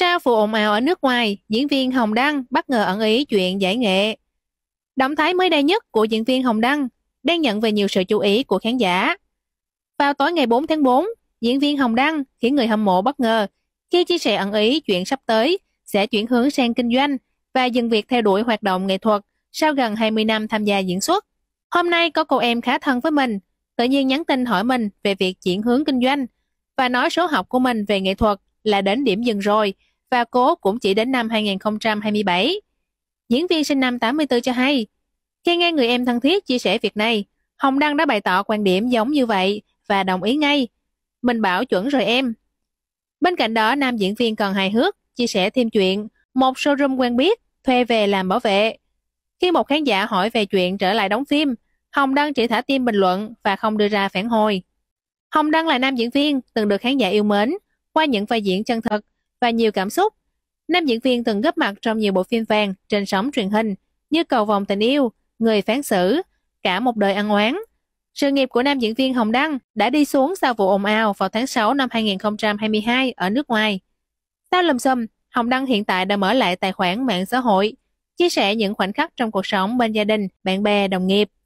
Sau vụ ồn ào ở nước ngoài, diễn viên Hồng Đăng bất ngờ ẩn ý chuyện giải nghệ. Động thái mới đây nhất của diễn viên Hồng Đăng đang nhận về nhiều sự chú ý của khán giả. Vào tối ngày 4 tháng 4, diễn viên Hồng Đăng khiến người hâm mộ bất ngờ khi chia sẻ ẩn ý chuyện sắp tới sẽ chuyển hướng sang kinh doanh và dừng việc theo đuổi hoạt động nghệ thuật sau gần 20 năm tham gia diễn xuất. Hôm nay có cô em khá thân với mình, tự nhiên nhắn tin hỏi mình về việc chuyển hướng kinh doanh và nói số học của mình về nghệ thuật là đến điểm dừng rồi và cố cũng chỉ đến năm 2027. Diễn viên sinh năm 84 cho hay, khi nghe người em thân thiết chia sẻ việc này, Hồng Đăng đã bày tỏ quan điểm giống như vậy và đồng ý ngay. Mình bảo chuẩn rồi em. Bên cạnh đó, nam diễn viên còn hài hước, chia sẻ thêm chuyện một showroom quen biết thuê về làm bảo vệ. Khi một khán giả hỏi về chuyện trở lại đóng phim, Hồng Đăng chỉ thả tim bình luận và không đưa ra phản hồi. Hồng Đăng là nam diễn viên từng được khán giả yêu mến qua những vai diễn chân thật và nhiều cảm xúc. Nam diễn viên từng góp mặt trong nhiều bộ phim vàng trên sóng truyền hình như Cầu vòng tình yêu, Người phán xử, Cả một đời ăn oán. Sự nghiệp của nam diễn viên Hồng Đăng đã đi xuống sau vụ ồn ào vào tháng 6 năm 2022 ở nước ngoài. Sau lầm xâm, Hồng Đăng hiện tại đã mở lại tài khoản mạng xã hội, chia sẻ những khoảnh khắc trong cuộc sống bên gia đình, bạn bè, đồng nghiệp.